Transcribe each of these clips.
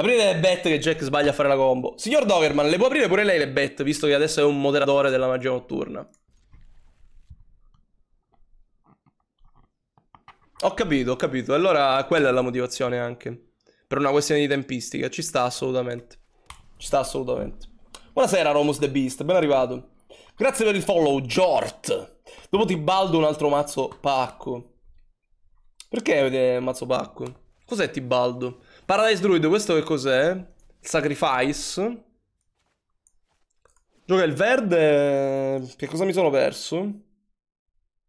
Aprire le bet che Jack sbaglia a fare la combo. Signor Doverman, le può aprire pure lei le bet, visto che adesso è un moderatore della magia notturna. Ho capito, ho capito. Allora quella è la motivazione anche. Per una questione di tempistica. Ci sta assolutamente. Ci sta assolutamente. Buonasera Romus the Beast, ben arrivato. Grazie per il follow, Jort. Dopo ti baldo un altro mazzo pacco. Perché avete mazzo pacco? Cos'è Tibaldo? Paradise Druid, questo che cos'è? Sacrifice. Gioca il verde... Che cosa mi sono perso?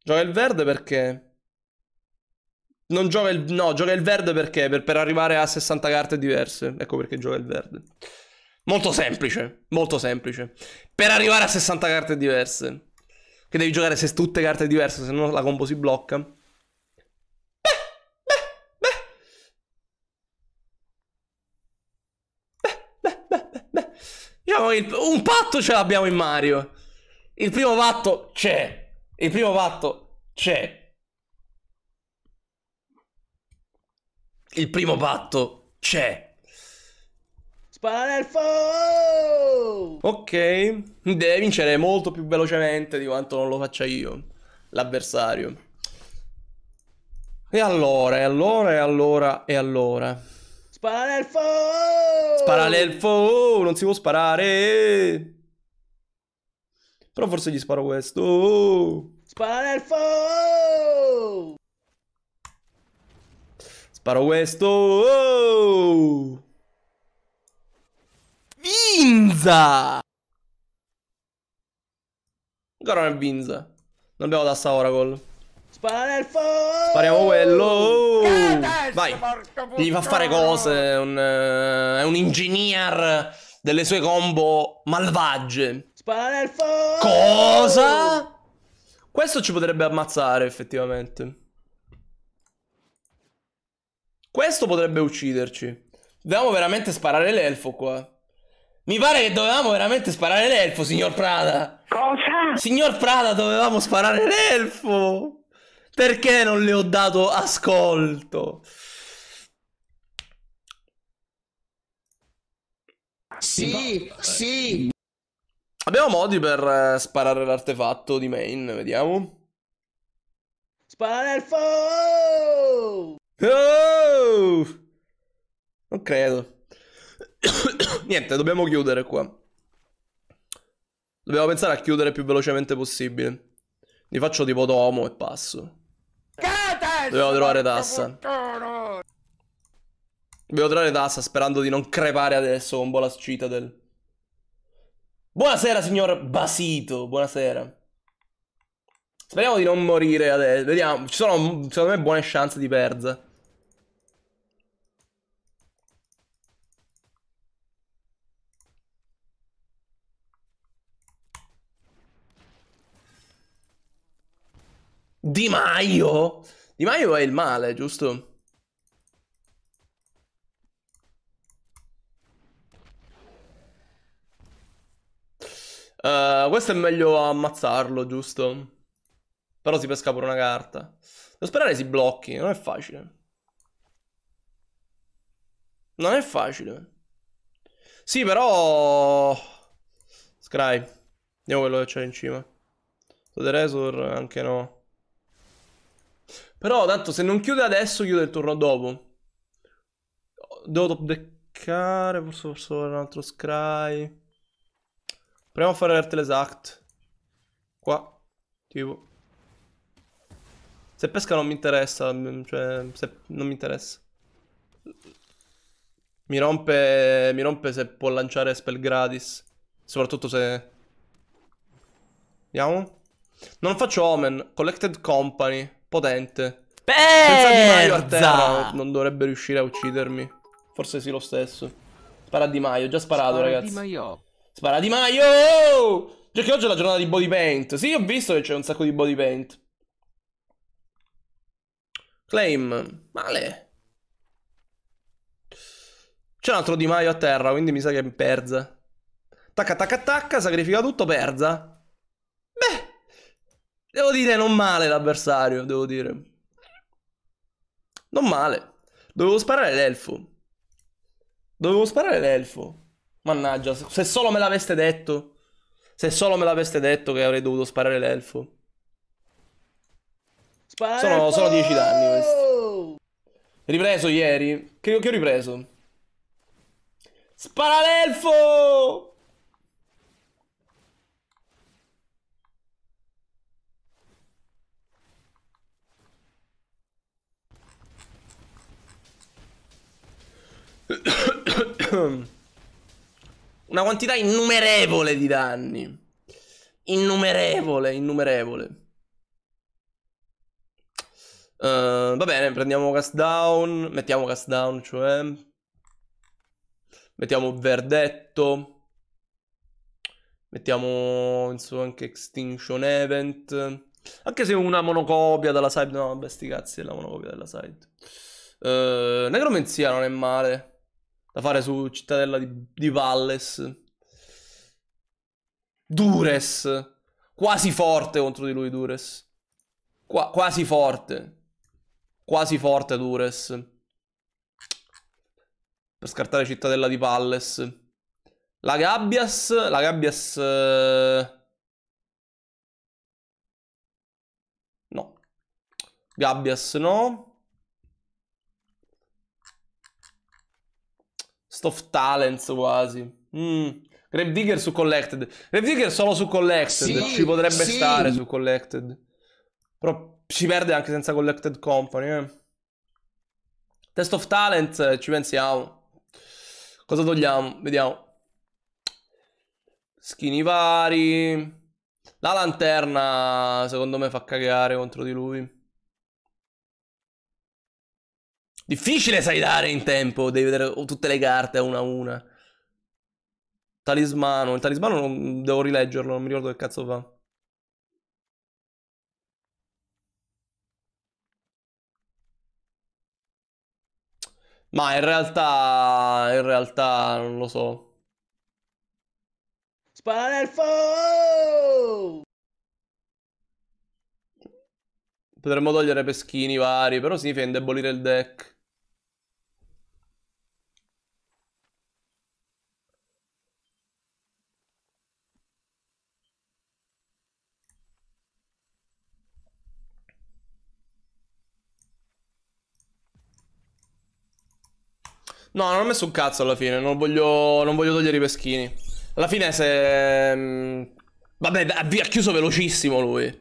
Gioca il verde perché... Non gioca il... No, gioca il verde perché? Per, per arrivare a 60 carte diverse. Ecco perché gioca il verde. Molto semplice, molto semplice. Per arrivare a 60 carte diverse. Che devi giocare se tutte carte diverse, se no la combo si blocca. il... un patto ce l'abbiamo in Mario. Il primo patto c'è. Il primo patto c'è. Il primo patto c'è. Spara nel fuoco! Ok, deve vincere molto più velocemente di quanto non lo faccia io, l'avversario. E allora, e allora, e allora, e allora... Spara l'elfo! Spara l'elfo! Non si può sparare! Però forse gli sparo questo. Spara l'elfo! Sparo questo. Vinza! Ancora non è Vinza. Non abbiamo da sta ora Spara il fuoco! Spariamo quello! Adesso, eh, uh. Vai! Gli fa fare cose, un, eh, è un engineer delle sue combo malvagie. Spara il fuoco! Cosa? Questo ci potrebbe ammazzare effettivamente. Questo potrebbe ucciderci. Dobbiamo veramente sparare l'elfo qua. Mi pare che dovevamo veramente sparare l'elfo, signor Prada. Cosa? Signor Prada, dovevamo sparare l'elfo. Perché non le ho dato ascolto? Sì, sì. Abbiamo modi per eh, sparare l'artefatto di main, vediamo. Sparare il fuoco! Oh! Non credo. Niente, dobbiamo chiudere qua. Dobbiamo pensare a chiudere più velocemente possibile. Li faccio tipo domo e passo. Dobbiamo trovare Tassa. Dobbiamo trovare Tassa sperando di non crepare adesso con Bolas Citadel. Buonasera, signor Basito. Buonasera. Speriamo di non morire adesso. Vediamo. Ci sono, secondo me, buone chance di perza. Di Maio? Di Maio è il male, giusto? Uh, questo è meglio ammazzarlo, giusto? Però si pesca pure una carta. Devo sperare si blocchi, non è facile. Non è facile. Sì, però... Scry. Vediamo quello che c'è in cima. resor, anche no. Però tanto se non chiude adesso, chiude il turno dopo. Devo top deckare, forse forse un altro scry. Proviamo a fare l'artelesect. Qua. Tipo. Se pesca non mi interessa, mm, cioè, se non mi interessa. Mi rompe, mi rompe se può lanciare spell gratis. Soprattutto se... Vediamo. Non faccio Omen. Collected Company. Potente. Pensa Di Maio a terra, non dovrebbe riuscire a uccidermi. Forse sì lo stesso. Spara Di Maio, già sparato Spara ragazzi. Di Maio. Spara Di Maio! Già che oggi è la giornata di body paint. Sì, ho visto che c'è un sacco di body paint. Claim, male. C'è un altro Di Maio a terra, quindi mi sa che perza. Tacca, tacca, tacca, sacrifica tutto, perza. Beh, devo dire non male l'avversario, devo dire. Non male. Dovevo sparare l'elfo. Dovevo sparare l'elfo. Mannaggia, se solo me l'aveste detto. Se solo me l'aveste detto che avrei dovuto sparare l'elfo. Sparare sono solo 10 danni questi. Ripreso ieri. Che, che ho ripreso? Spara l'elfo! Una quantità innumerevole di danni. Innumerevole, innumerevole. Uh, va bene, prendiamo cast down. Mettiamo cast down, cioè. Mettiamo verdetto. Mettiamo insomma anche Extinction Event. Anche se una monocopia dalla side. No, vabbè, sti cazzi, è la monocopia della side. Uh, eh, necromanzia non è male da fare su Cittadella di, di Valles. Dures. Quasi forte contro di lui Dures. Qua, quasi forte. Quasi forte Dures. Per scartare Cittadella di Palles. La Gabbias. La Gabbias... Eh, no. Gabbias no. of Talents quasi. Mm. Grave su Collected. Grave solo su Collected. Sì, ci potrebbe sì. stare su Collected. Però ci perde anche senza Collected Company. Eh. Test of Talent, eh, ci pensiamo. Cosa togliamo? Vediamo. Skinny vari. La lanterna, secondo me, fa cagare contro di lui. Difficile sai dare in tempo, devi vedere tutte le carte una a una. Talismano, il talismano non, devo rileggerlo, non mi ricordo che cazzo fa. Ma in realtà, in realtà non lo so. Spara nel fuoco! Potremmo togliere peschini vari, però significa indebolire il deck. No, non ho messo un cazzo alla fine. Non voglio, non voglio togliere i peschini. Alla fine se... Mm, vabbè, ha chiuso velocissimo lui.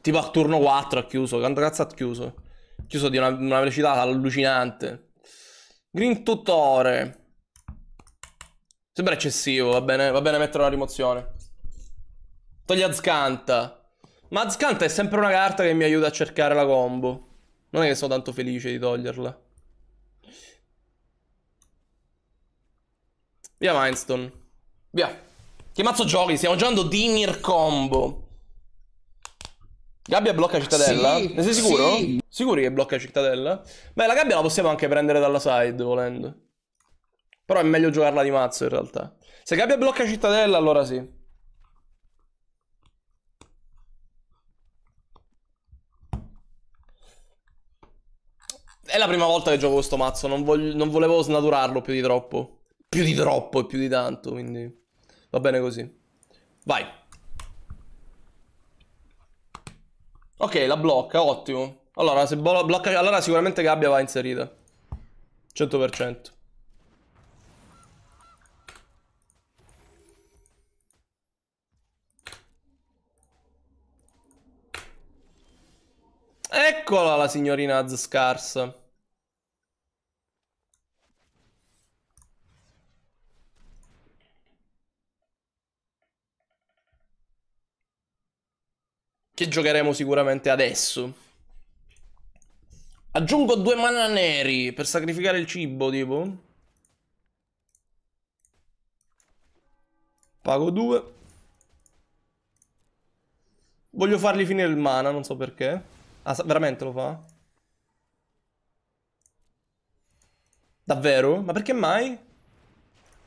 Tipo a turno 4 ha chiuso. Quanto cazzo ha chiuso? Ha chiuso di una, una velocità allucinante. Green tutore. Sembra eccessivo, va bene, va bene mettere una rimozione. Togli Azcanta. Ma Azcanta è sempre una carta che mi aiuta a cercare la combo. Non è che sono tanto felice di toglierla. Via Mindstone. Via. Che mazzo giochi? Stiamo giocando Dimir Combo. Gabbia blocca cittadella? Sì, ne sei sicuro? Sì. Sicuri che blocca cittadella? Beh, la gabbia la possiamo anche prendere dalla side, volendo. Però è meglio giocarla di mazzo, in realtà. Se gabbia blocca cittadella, allora sì. È la prima volta che gioco questo mazzo, non, non volevo snaturarlo più di troppo più di troppo e più di tanto, quindi va bene così. Vai. Ok, la blocca, ottimo. Allora, se blocca, allora sicuramente gabbia va inserita. 100%. Eccola la signorina Az scarsa. che giocheremo sicuramente adesso. Aggiungo due mana neri per sacrificare il cibo, tipo. Pago due. Voglio fargli finire il mana, non so perché. Ah, veramente lo fa? Davvero? Ma perché mai?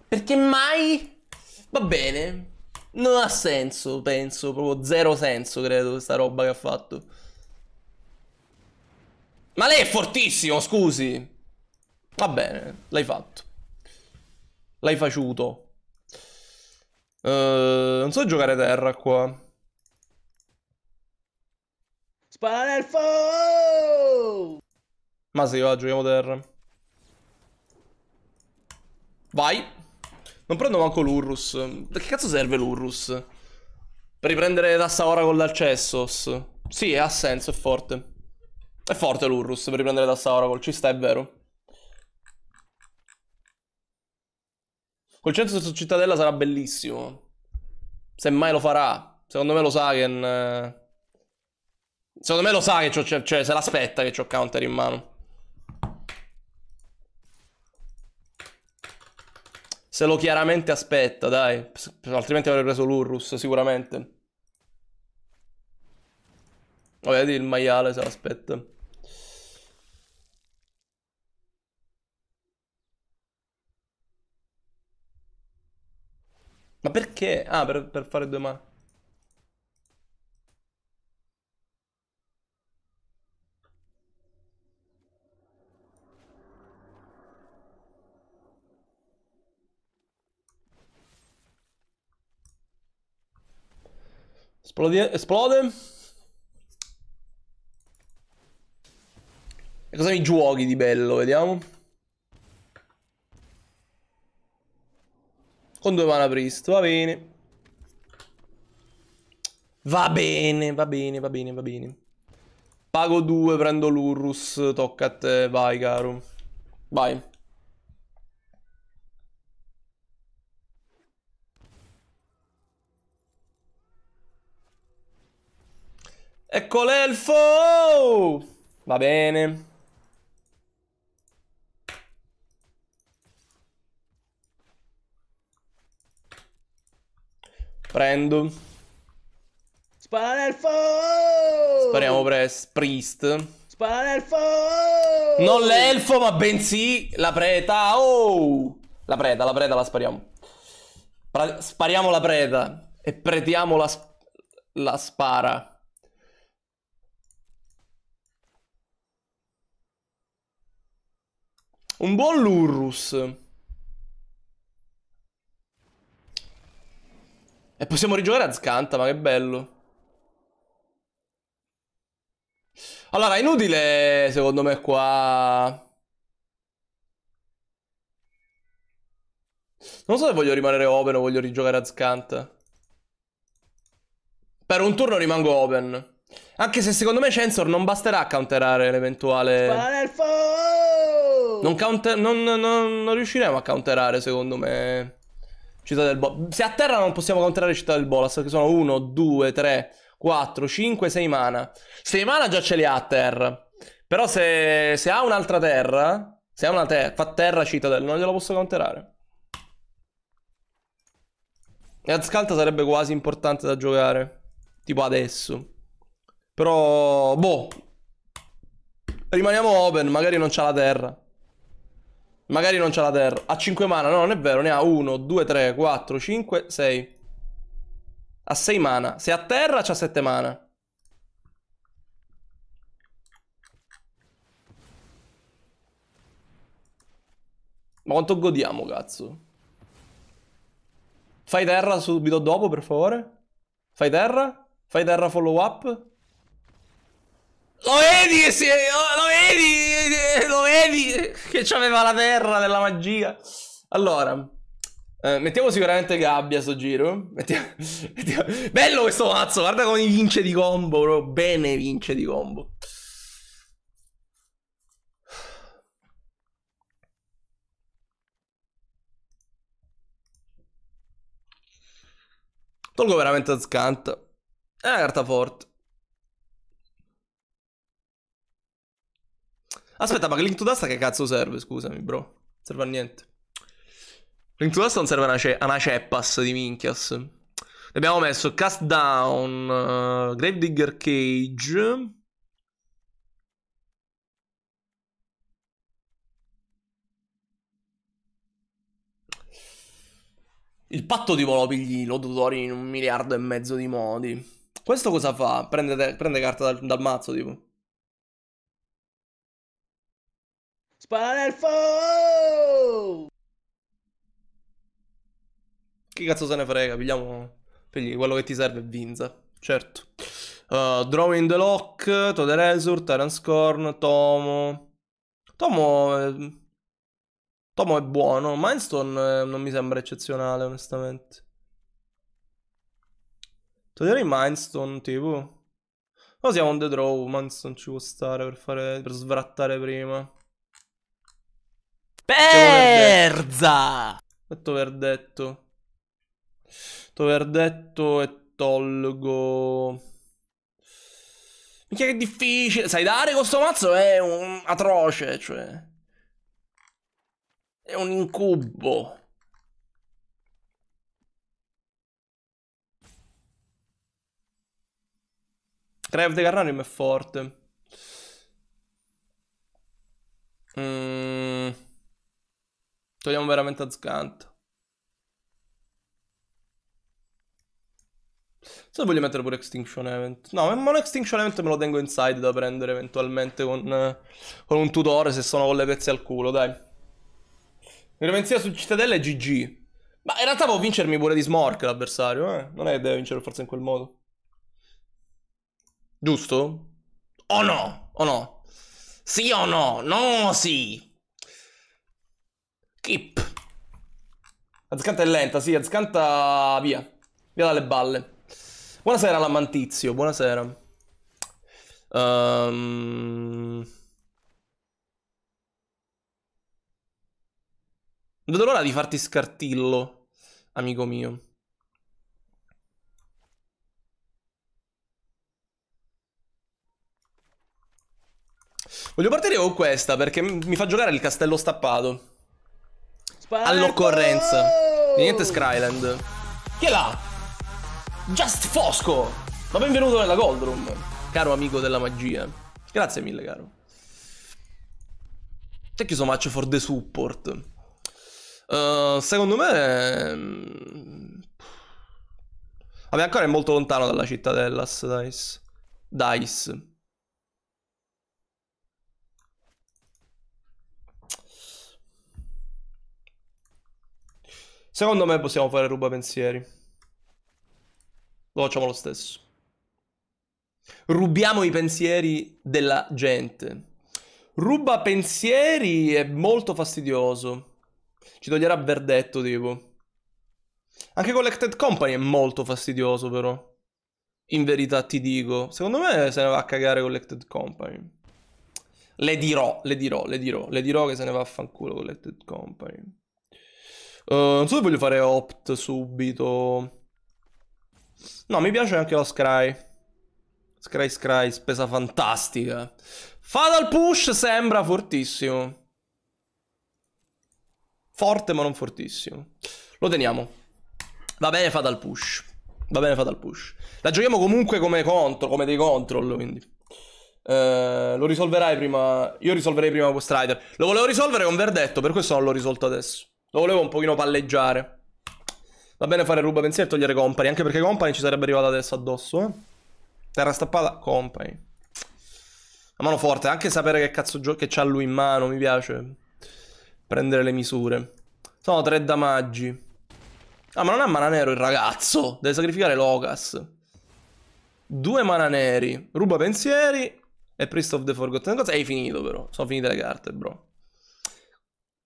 Perché mai? Va bene. Non ha senso, penso. Proprio zero senso, credo, questa roba che ha fatto. Ma lei è fortissimo, scusi. Va bene, l'hai fatto. L'hai faciuto. Uh, non so giocare terra qua. Spara nel fuoco! Ma sì, va, giochiamo terra. Vai. Non prendo manco l'Urrus. che cazzo serve l'Urrus? Per riprendere tassa ora con l'Alcessos? Sì, ha senso, è forte. È forte l'Urrus per riprendere tassa ora col ci sta, è vero. Col centro su Cittadella sarà bellissimo. Se mai lo farà. Secondo me lo sa che... In... Eh, secondo me lo sa che cioè, se l'aspetta che ho counter in mano. se lo chiaramente aspetta, dai. Altrimenti avrei preso l'Urrus, sicuramente. Oh, vedi il maiale se l'aspetta. Ma perché? Ah, per, per fare due mani. Esplode. esplode. E cosa mi giochi di bello? Vediamo. Con due mana priest, va bene. Va bene, va bene, va bene, va bene. Pago due, prendo l'Urrus, tocca a te, vai caro. Vai. Ecco l'elfo! Va bene. Prendo. Spara l'elfo! Spariamo pres priest. Spara l'elfo! Non l'elfo, ma bensì la preta. Oh! La preta, la preta la spariamo. Pra spariamo la preta e pretiamo la, sp la spara. Un buon Lurrus. E possiamo rigiocare a Zcanta, ma che bello. Allora, inutile, secondo me, qua... Non so se voglio rimanere open o voglio rigiocare a Zcanta. Per un turno rimango open. Anche se secondo me Censor non basterà a counterare l'eventuale... Non, counter, non, non, non, riusciremo a counterare, secondo me, Città del Bolas. Se a terra non possiamo counterare Città del Bolas, perché sono 1, 2, 3, 4, 5, 6 mana. 6 mana già ce li ha a terra. Però se, se ha un'altra terra, se ha una terra, fa terra Città del non glielo posso counterare. E Azcalta sarebbe quasi importante da giocare. Tipo adesso. Però, boh, Rimaniamo open, magari non c'ha la terra. Magari non c'ha la terra. Ha 5 mana, no, non è vero, ne ha 1, 2, 3, 4, 5, 6. Ha 6 mana. Se ha terra c'ha 7 mana. Ma quanto godiamo, cazzo. Fai terra subito dopo, per favore. Fai terra. Fai terra follow up. Lo vedi che si... Lo vedi? Lo vedi? Che c'aveva la terra della magia. Allora... Eh, mettiamo sicuramente gabbia sto giro. Mettiamo, mettiamo... Bello questo mazzo, guarda come vince di combo, bro. Bene vince di combo. Tolgo veramente Scant. È una carta forte. Aspetta, ma Link to Dust a che cazzo serve? Scusami, bro. Non Serve a niente. Link to Dust non serve a una, ce- una ceppas di minchias. Ne abbiamo messo Cast Down, uh, Gravedigger Cage. Il patto di Monopigli lo tutori in un miliardo e mezzo di modi. Questo cosa fa? Prende, prende carta dal, dal mazzo, tipo. Paranelfo! Chi cazzo se ne frega, pigliamo... Pigli, quello che ti serve è Vinza, certo. Uh, Drawing the Lock, Todd Resort, Terence Korn, Tomo... Tomo... È... Tomo è buono, Mindstone eh, non mi sembra eccezionale, onestamente. Toglierei Mindstone, tipo... No, siamo on the draw, Mindstone ci può stare per, fare... per svrattare prima. Perza! Metto verdetto. Metto verdetto e tolgo... Mica che difficile. Sai dare con questo mazzo? È un atroce, cioè... È un incubo. Crave the Carrarium è forte. Mmm... Togliamo veramente a scanto. Se voglio mettere pure Extinction Event. No, ma un Extinction Event me lo tengo inside da prendere eventualmente con, eh, con un tutore se sono con le pezze al culo, dai. Gremenzia su Cittadella è GG. Ma in realtà può vincermi pure di Smork l'avversario, eh. Non è che deve vincere forse in quel modo. Giusto? O oh no? O oh no? Sì o no? No, sì! Kip. Azcanta è lenta, sì, Azcanta via. Via dalle balle. Buonasera Lamantizio, buonasera. Um... Non vedo l'ora di farti scartillo, amico mio. Voglio partire con questa perché mi fa giocare il castello stappato all'occorrenza. Niente Skyland. Che là? Just Fosco. Ma benvenuto nella Gold Room. Caro amico della magia. Grazie mille, caro. Thank you so much for the support. Uh, secondo me... Ehm, vabbè, ancora è molto lontano dalla cittadella, Dice. Dice. Secondo me possiamo fare ruba pensieri. Lo facciamo lo stesso. Rubiamo i pensieri della gente. Ruba pensieri è molto fastidioso. Ci toglierà verdetto, tipo. Anche Collected Company è molto fastidioso, però. In verità ti dico. Secondo me se ne va a cagare Collected Company. Le dirò, le dirò, le dirò. Le dirò che se ne va a fanculo Collected Company. Uh, non so se voglio fare opt subito. No, mi piace anche lo Scry. Scry Scry, spesa fantastica. Fatal Push sembra fortissimo. Forte ma non fortissimo. Lo teniamo. Va bene Fatal Push. Va bene Fatal Push. La giochiamo comunque come contro, come dei control, quindi. Eh, lo risolverai prima... Io risolverei prima Ghost Rider. Lo volevo risolvere con verdetto, per questo non l'ho risolto adesso. Lo volevo un pochino palleggiare. Va bene fare ruba pensiero e togliere company, anche perché company ci sarebbe arrivata adesso addosso, eh. Terra stappata, company. La mano forte, anche sapere che cazzo che c'ha lui in mano, mi piace. Prendere le misure. Sono tre damaggi. Ah, ma non ha mana nero il ragazzo. Deve sacrificare Locas. Due mana neri. Ruba pensieri. E Priest of the Forgotten Gods. Hai finito, però. Sono finite le carte, bro.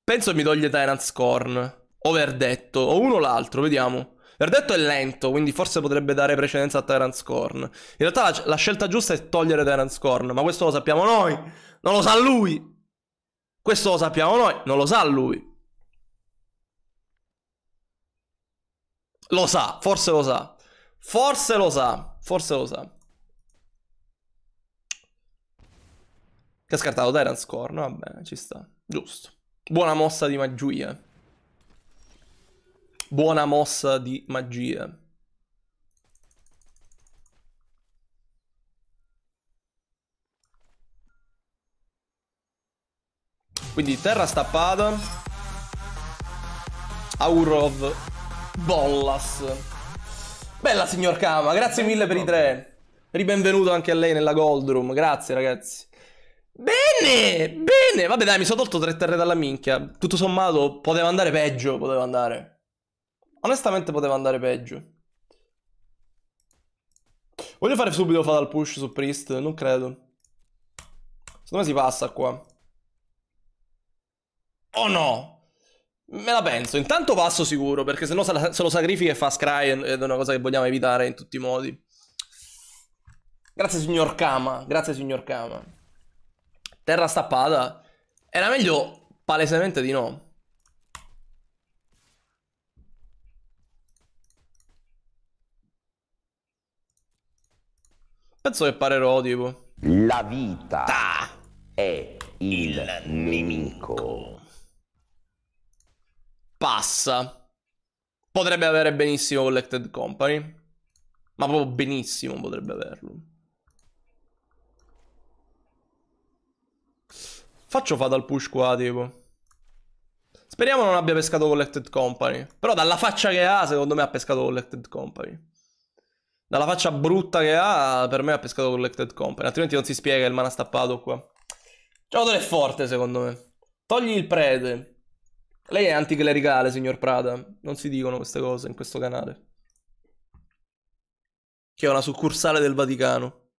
Penso mi toglie Tyrant Scorn o Verdetto, o uno o l'altro, vediamo. Verdetto è lento, quindi forse potrebbe dare precedenza a Tyrant Scorn. In realtà la, la scelta giusta è togliere Tyrant Scorn, ma questo lo sappiamo noi, non lo sa lui. Questo lo sappiamo noi, non lo sa lui. Lo sa, forse lo sa. Forse lo sa, forse lo sa. Che ha scartato Tyrant Scorn, vabbè, ci sta. Giusto. Buona mossa di magia. Buona mossa di magia. Quindi terra stappata. Aurov. Bollas. Bella signor Kama, grazie mille per i tre. Ribenvenuto anche a lei nella Gold Room. Grazie ragazzi. Bene, bene. Vabbè, dai, mi sono tolto tre terre dalla minchia. Tutto sommato, poteva andare peggio. Poteva andare. Onestamente, poteva andare peggio. Voglio fare subito fatal push su Priest? Non credo. Secondo me si passa qua. Oh no! Me la penso. Intanto passo sicuro, perché se no se lo sacrifica e fa scry ed è una cosa che vogliamo evitare in tutti i modi. Grazie signor Kama, grazie signor Kama. Terra stappata? Era meglio palesemente di no. Penso che parerò tipo. La vita Ta! è il nemico. Passa. Potrebbe avere benissimo Collected Company. Ma proprio benissimo potrebbe averlo. Faccio fatal push qua, tipo. Speriamo non abbia pescato Collected Company. Però dalla faccia che ha, secondo me ha pescato Collected Company. Dalla faccia brutta che ha, per me ha pescato Collected Company. Altrimenti non si spiega il mana stappato qua. Giocatore forte, secondo me. Togli il prete. Lei è anticlericale, signor Prada. Non si dicono queste cose in questo canale. Che è una succursale del Vaticano.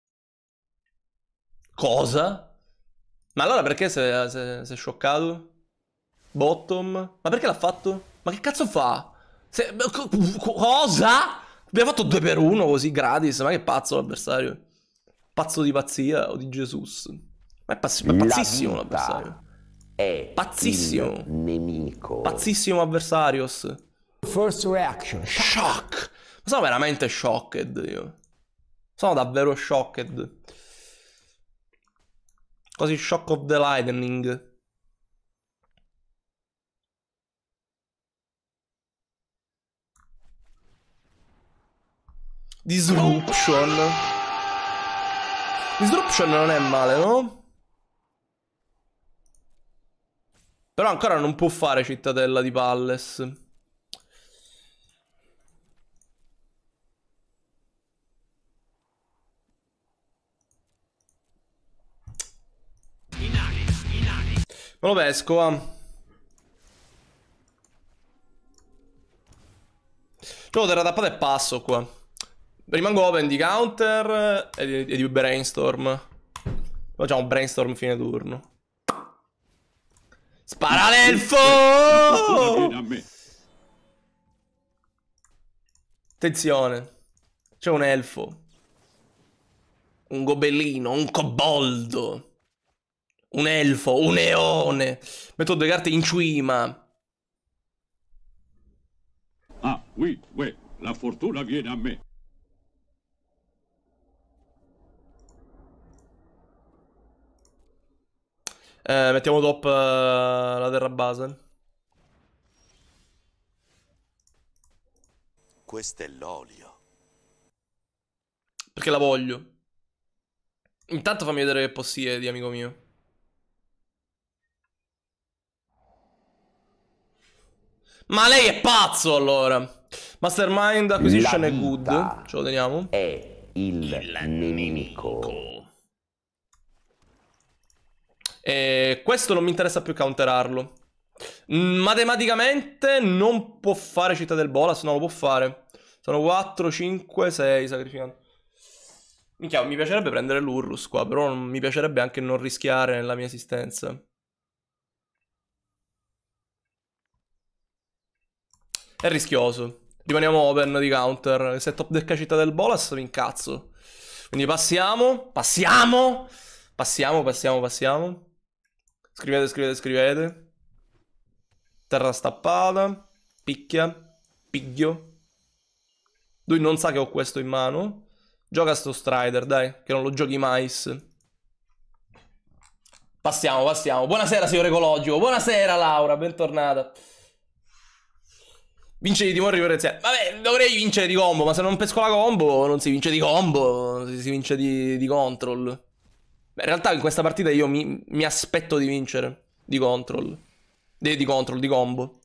Cosa? Cosa? Ma allora perché si è scioccato? Bottom? Ma perché l'ha fatto? Ma che cazzo fa? Se, cosa? Abbiamo fatto 2 per 1 così gratis, ma che pazzo l'avversario. Pazzo di pazzia o di Jesus Ma è, pazz ma è pazzissimo La l'avversario. È pazzissimo. nemico. Pazzissimo avversarios. First reaction. Shock. Ma sono veramente shocked io. Sono davvero shocked. Così Shock of the Lightning. Disruption. Disruption non è male, no? Però ancora non può fare cittadella di Palace. Non lo pesco, ah. Gioco terra tappata e passo qua. Rimango open di counter e di, e di brainstorm. Facciamo brainstorm fine turno. Spara l'elfo! Attenzione. C'è un elfo. Un gobellino, un coboldo. Un elfo, un eone. Metto due carte in cima. Ah, oui, oui, la fortuna viene a me. Eh, mettiamo top uh, la terra base. Questo è l'olio. Perché la voglio. Intanto fammi vedere che possiede, amico mio. Ma lei è pazzo allora. Mastermind Acquisition è good. Ce lo teniamo. È il, il nemico. nemico. E questo non mi interessa più counterarlo. Mm, matematicamente non può fare Città del Bola, se no lo può fare. Sono 4, 5, 6 sacrificando. Minchia, mi piacerebbe prendere l'Urlus qua, però mi piacerebbe anche non rischiare nella mia esistenza. È rischioso. Rimaniamo open di counter. Se è top deck città del Bolas mi incazzo. Quindi passiamo, passiamo, passiamo, passiamo, passiamo. Scrivete, scrivete, scrivete. Terra stappata. Picchia. Piglio. Lui non sa che ho questo in mano. Gioca sto Strider, dai, che non lo giochi mai. Passiamo, passiamo. Buonasera, signor Ecologico. Buonasera, Laura, bentornata. Vincere di Morri per insieme. Vabbè, dovrei vincere di combo, ma se non pesco la combo, non si vince di combo, si vince di, di control. Beh, in realtà in questa partita io mi, mi aspetto di vincere di control. Di, di, control, di combo.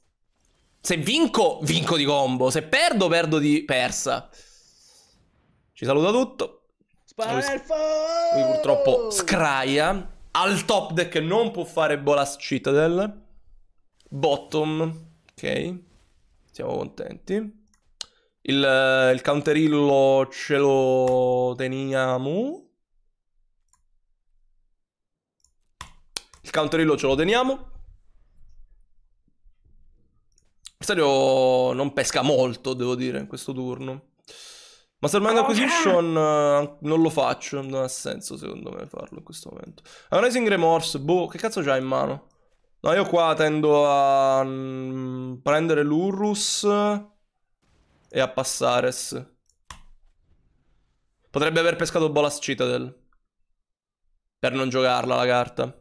Se vinco, vinco di combo. Se perdo, perdo di persa. Ci saluta tutto. Sparfo! Lui purtroppo scraia. Al top deck non può fare Bolas Citadel. Bottom. Ok. Siamo contenti. Il, eh, il counterillo ce lo teniamo. Il counterillo ce lo teniamo. L'avversario non pesca molto, devo dire, in questo turno. Mastermind Acquisition ah, uh, eh, non lo faccio, non ha senso secondo me farlo in questo momento. Agonizing Remorse, boh, che cazzo c'ha in mano? No, io qua tendo a mm, prendere l'Urrus e a Passares. Potrebbe aver pescato Bolas Citadel. Per non giocarla la carta.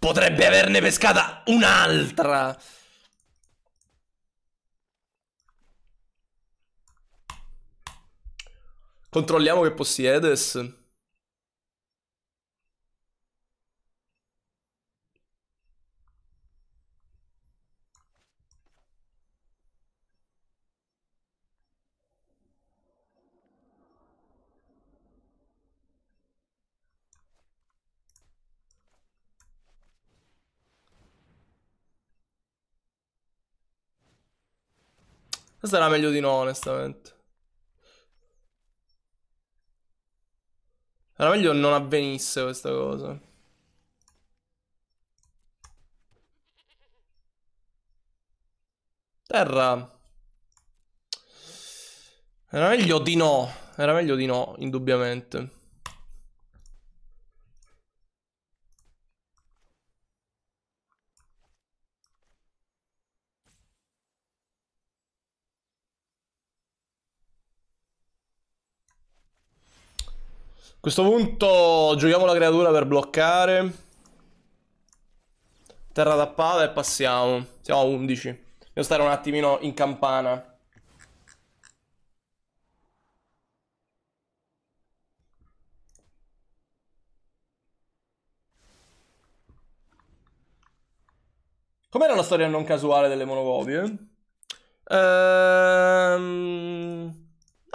Potrebbe averne pescata un'altra! Controlliamo che possiedes. Questa era meglio di no, onestamente. Era meglio non avvenisse questa cosa. Terra. Era meglio di no. Era meglio di no, indubbiamente. A questo punto giochiamo la creatura per bloccare. Terra tappata e passiamo. Siamo a 11. Devo stare un attimino in campana. Com'era la storia non casuale delle monocopie? Ehm...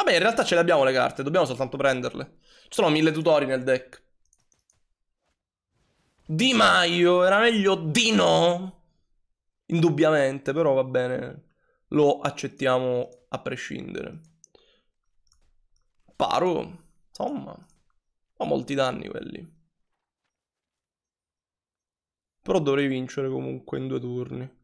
Vabbè, in realtà ce le abbiamo le carte, dobbiamo soltanto prenderle. Ci sono mille tutori nel deck. Di Maio, era meglio di no. Indubbiamente, però va bene. Lo accettiamo a prescindere. Paro, insomma, fa molti danni quelli. Però dovrei vincere comunque in due turni.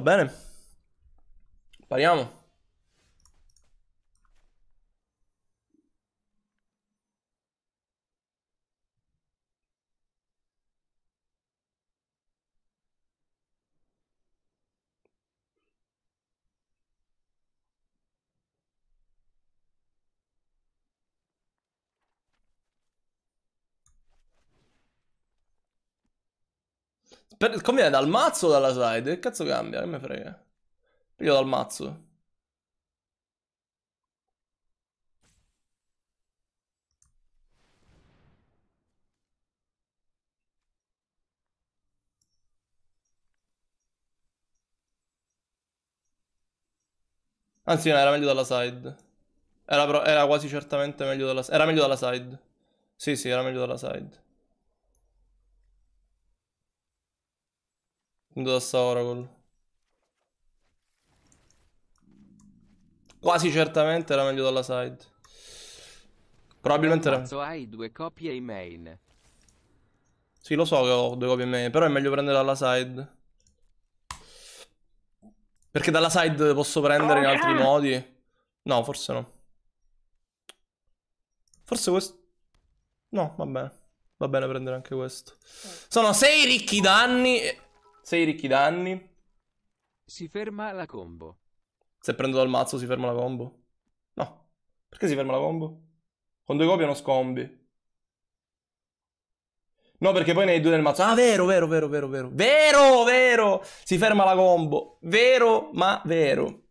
Va bene? Parliamo. Per, conviene dal mazzo o dalla side? Che cazzo cambia? Che me frega? Io dal mazzo. Anzi, no, era meglio dalla side. Era, era quasi certamente meglio dalla side. Era meglio dalla side. Sì, sì, era meglio dalla side. da sta Oracle. Quasi certamente era meglio dalla side. Probabilmente era... hai due copie in main. Sì, lo so che ho due copie in main, però è meglio prendere dalla side. Perché dalla side posso prendere in oh, altri modi. No, forse no. Forse questo... No, va bene. Va bene prendere anche questo. Sono sei ricchi danni... 6 ricchi danni. Si ferma la combo. Se prendo dal mazzo si ferma la combo? No. Perché si ferma la combo? Con due copie non scombi. No, perché poi ne hai due nel mazzo. Ah, vero, vero, vero, vero, vero. Vero, vero! Si ferma la combo. Vero, ma vero.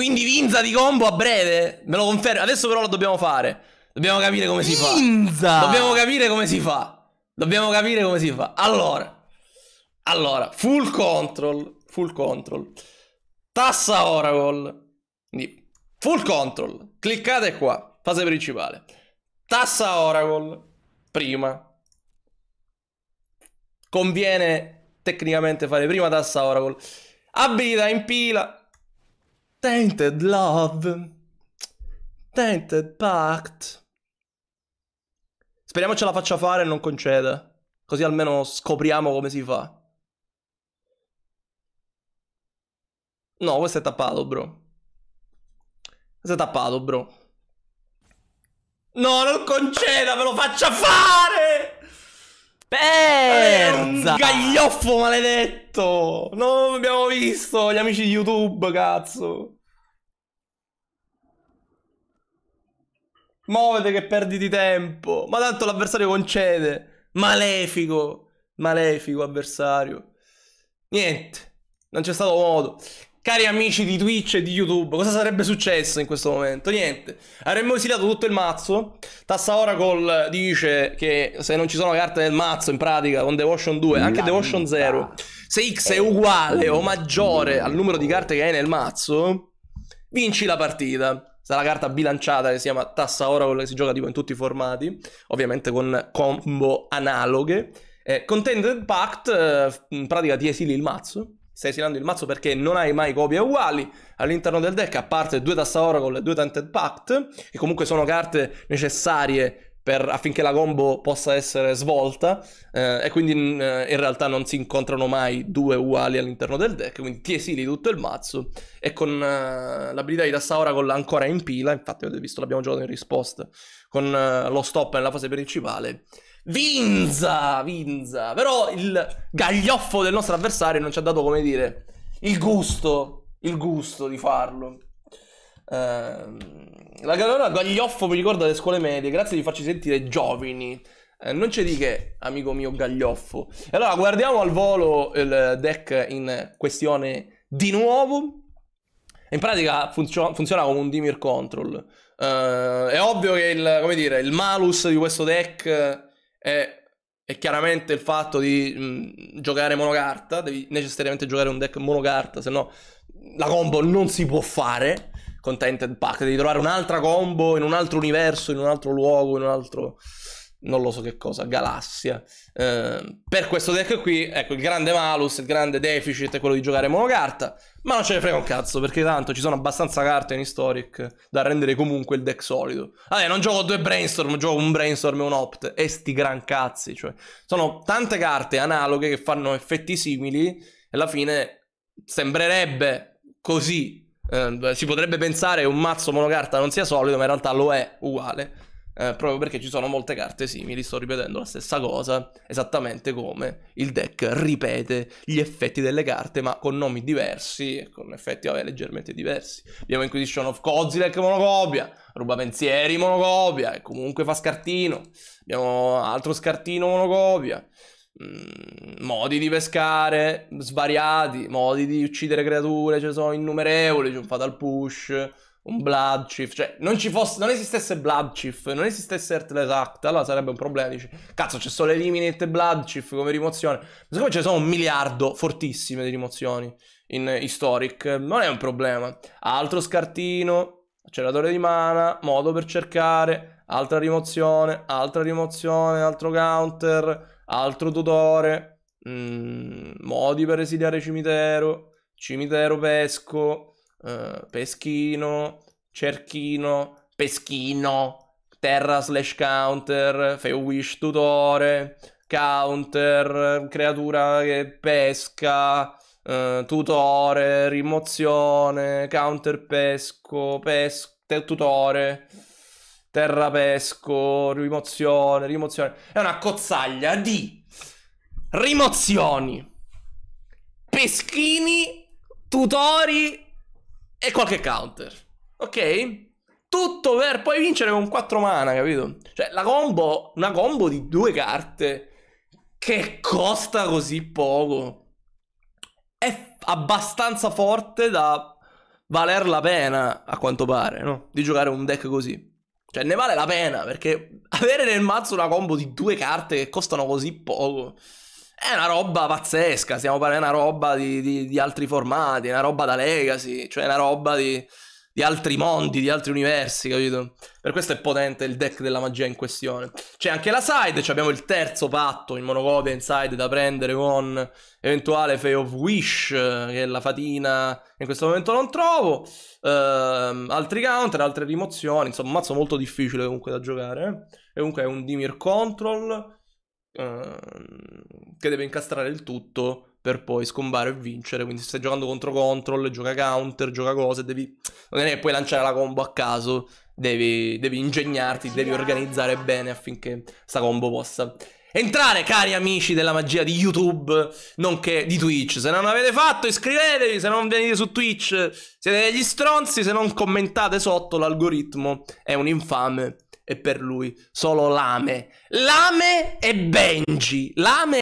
Quindi Vinza di combo a breve, me lo confermo. Adesso però lo dobbiamo fare. Dobbiamo capire come si fa. Vinza! Dobbiamo capire come si fa. Dobbiamo capire come si fa. Allora. Allora, full control, full control. Tassa Oracle. Quindi full control. Cliccate qua, fase principale. Tassa Oracle prima. Conviene tecnicamente fare prima tassa Oracle. Abilità in pila Tainted Love, Tainted Pact. Speriamo ce la faccia fare e non conceda. Così almeno scopriamo come si fa. No, questo è tappato, bro. Questo è tappato, bro. No, non conceda, ve lo faccia fare! Perza! È un gaglioffo maledetto! Non abbiamo visto gli amici di YouTube, cazzo! Muovete che perdi di tempo! Ma tanto l'avversario concede! Malefico! Malefico avversario! Niente! Non c'è stato modo. Cari amici di Twitch e di YouTube, cosa sarebbe successo in questo momento? Niente, avremmo esiliato tutto il mazzo. Tassa Oracle dice che se non ci sono carte nel mazzo, in pratica, con Devotion 2, anche La Devotion 0, se X è uguale o maggiore al numero di carte che hai nel mazzo, vinci la partita. Sarà la carta bilanciata che si chiama Tassa Oracle, che si gioca tipo in tutti i formati, ovviamente con combo analoghe. Eh, Contended Pact, eh, in pratica ti esili il mazzo stai esilando il mazzo perché non hai mai copie uguali all'interno del deck, a parte due Tassa Oracle e due Tented Pact, che comunque sono carte necessarie per, affinché la combo possa essere svolta, eh, e quindi in, mm, eh, in, realtà non si incontrano mai due uguali all'interno del deck, quindi ti esili tutto il mazzo, e con eh, l'abilità di Tassa Oracle ancora in pila, infatti avete visto l'abbiamo giocato in risposta, con eh, lo stop nella fase principale, Vinza, Vinza. Però il gaglioffo del nostro avversario non ci ha dato, come dire, il gusto, il gusto di farlo. Ehm, la parola gaglioffo mi ricorda le scuole medie, grazie di farci sentire giovani. Eh, non c'è di che, amico mio gaglioffo. E allora guardiamo al volo il deck in questione di nuovo. In pratica funzio- funziona come un Dimir Control. Eh, è ovvio che il, dire, il malus di questo deck è, è chiaramente il fatto di mh, giocare monocarta, devi necessariamente giocare un deck monocarta, se no la combo non si può fare con Tented Pack, devi trovare un'altra combo in un altro universo, in un altro luogo, in un altro non lo so che cosa, galassia. Eh, per questo deck qui, ecco, il grande malus, il grande deficit è quello di giocare monocarta, ma non ce ne frega un cazzo, perché tanto ci sono abbastanza carte in Historic da rendere comunque il deck solido. Vabbè, non gioco due Brainstorm, gioco un Brainstorm e un Opt, e sti gran cazzi, cioè. Sono tante carte analoghe che fanno effetti simili, e alla fine sembrerebbe così, eh, si potrebbe pensare che un mazzo monocarta non sia solido, ma in realtà lo è uguale. Eh, proprio perché ci sono molte carte simili, sto ripetendo la stessa cosa, esattamente come il deck ripete gli effetti delle carte, ma con nomi diversi e con effetti vabbè, leggermente diversi. Abbiamo Inquisition of Kozilek monocopia, Ruba Pensieri monocopia, e comunque fa scartino. Abbiamo altro scartino monocopia. Mm, modi di pescare svariati, modi di uccidere creature, ce ne sono innumerevoli, c'è un fatal push, un Blood Chief, cioè non ci fosse, non esistesse Blood Chief, non esistesse Earthless Act, allora sarebbe un problema, dici, cazzo c'è solo Eliminate Blood Chief come rimozione, ma siccome ce ne sono un miliardo fortissime di rimozioni in Historic, non è un problema, altro scartino, acceleratore di mana, modo per cercare, altra rimozione, altra rimozione, altro counter, altro tutore, mm, modi per esiliare cimitero, cimitero pesco, eh, peschino, Cerchino, Peschino, Terra slash counter, fai wish tutore, counter, creatura che pesca, uh, tutore, rimozione, counter pesco, pesco, tutore terra pesco, rimozione, rimozione. È una cozzaglia di rimozioni, peschini, tutori e qualche counter. Ok? Tutto per poi vincere con 4 mana, capito? Cioè, la combo, una combo di due carte che costa così poco è abbastanza forte da valer la pena, a quanto pare, no? Di giocare un deck così. Cioè, ne vale la pena, perché avere nel mazzo una combo di due carte che costano così poco... È una roba pazzesca, stiamo parlando di una roba di, di, di altri formati, una roba da legacy, cioè una roba di, di, altri mondi, di altri universi, capito? Per questo è potente il deck della magia in questione. C'è anche la side, cioè abbiamo il terzo patto in monocopia inside da prendere con eventuale Fay of Wish, che è la fatina che in questo momento non trovo. Uh, altri counter, altre rimozioni, insomma un mazzo molto difficile comunque da giocare. Eh? E comunque è un Dimir Control Ehm, che deve incastrare il tutto per poi scombare e vincere. Quindi se stai giocando contro control, gioca counter, gioca cose, devi... Non è che puoi lanciare la combo a caso, devi, devi ingegnarti, devi organizzare bene affinché sta combo possa entrare, cari amici della magia di YouTube, nonché di Twitch. Se non l'avete fatto, iscrivetevi, se non venite su Twitch, siete degli stronzi, se non commentate sotto, l'algoritmo è un infame e per lui solo lame. Lame e Benji. Lame